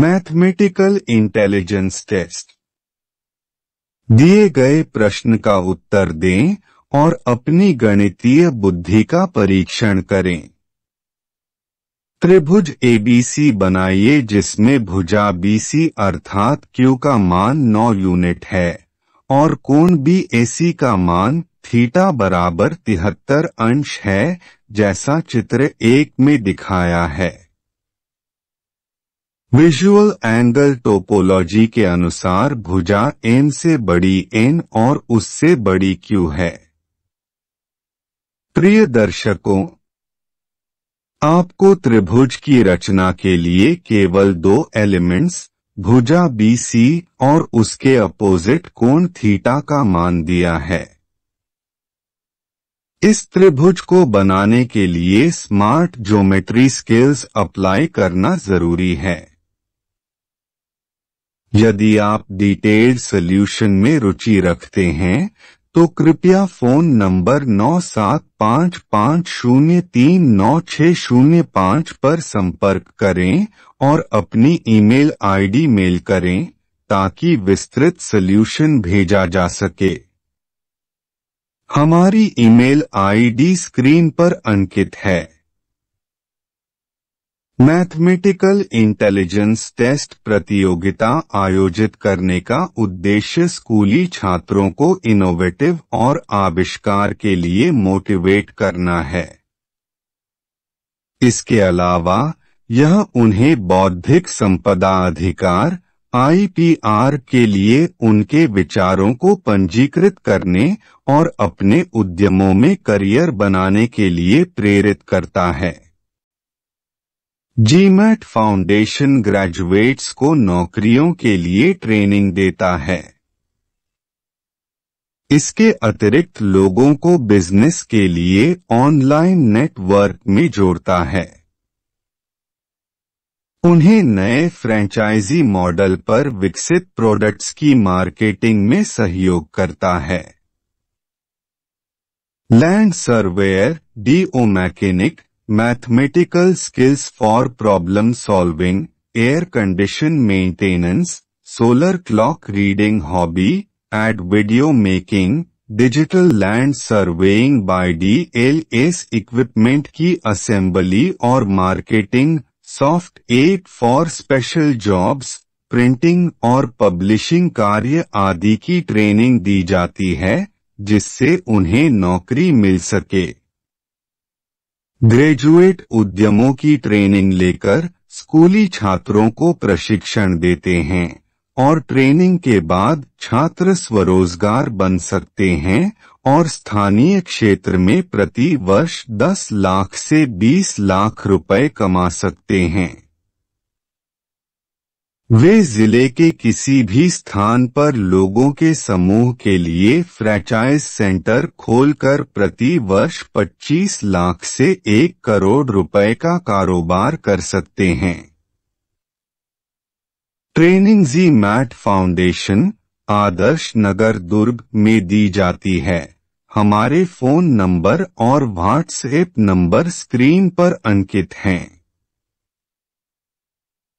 mathematical intelligence test दिए गए प्रश्न का उत्तर दें और अपनी गणितीय बुद्धि का परीक्षण करें त्रिभुज एबीसी बनाइए जिसमें भुजा बीसी अर्थात क्यू का मान 9 यूनिट है और कोण बी एसी का मान थीटा बराबर तिहत्तर अंश है जैसा चित्र एक में दिखाया है विजुअल एंगल टोपोलॉजी के अनुसार भुजा एन से बड़ी एन और उससे बड़ी क्यू है प्रिय दर्शकों आपको त्रिभुज की रचना के लिए केवल दो एलिमेंट्स भुजा बी सी और उसके अपोजिट कोण थीटा का मान दिया है इस त्रिभुज को बनाने के लिए स्मार्ट ज्योमेट्री स्किल्स अप्लाई करना जरूरी है यदि आप डिटेल्ड सॉल्यूशन में रुचि रखते हैं तो कृपया फोन नंबर नौ सात पाँच पाँच शून्य तीन नौ छः शून्य पाँच पर संपर्क करें और अपनी ईमेल आईडी मेल करें ताकि विस्तृत सॉल्यूशन भेजा जा सके हमारी ईमेल आईडी स्क्रीन पर अंकित है मैथमेटिकल इंटेलिजेंस टेस्ट प्रतियोगिता आयोजित करने का उद्देश्य स्कूली छात्रों को इनोवेटिव और आविष्कार के लिए मोटिवेट करना है इसके अलावा यह उन्हें बौद्धिक संपदा अधिकार आईपीआर के लिए उनके विचारों को पंजीकृत करने और अपने उद्यमों में करियर बनाने के लिए प्रेरित करता है जीमैट फाउंडेशन ग्रेजुएट्स को नौकरियों के लिए ट्रेनिंग देता है इसके अतिरिक्त लोगों को बिजनेस के लिए ऑनलाइन नेटवर्क में जोड़ता है उन्हें नए फ्रेंचाइजी मॉडल पर विकसित प्रोडक्ट्स की मार्केटिंग में सहयोग करता है land surveyor DO mechanic mathematical skills for problem solving air condition maintenance solar clock reading hobby aid video making digital land surveying by D L S equipment की assembly और marketing soft aid for special jobs printing और publishing कार्य आदि की training दी जाती है जिससे उन्हें नौकरी मिल सके ग्रेजुएट उद्यमों की ट्रेनिंग लेकर स्कूली छात्रों को प्रशिक्षण देते हैं और ट्रेनिंग के बाद छात्र स्वरोजगार बन सकते हैं और स्थानीय क्षेत्र में प्रति वर्ष 10 लाख से 20 लाख रुपए कमा सकते हैं वे जिले के किसी भी स्थान पर लोगों के समूह के लिए फ्रेंचाइज सेंटर खोलकर प्रति वर्ष 25 लाख से एक करोड़ रुपए का कारोबार कर सकते हैं training G MAT Foundation Adarsh Nagar Durg में दी जाती है हमारे फोन नंबर और व्हाट्सएप नंबर स्क्रीन पर अंकित हैं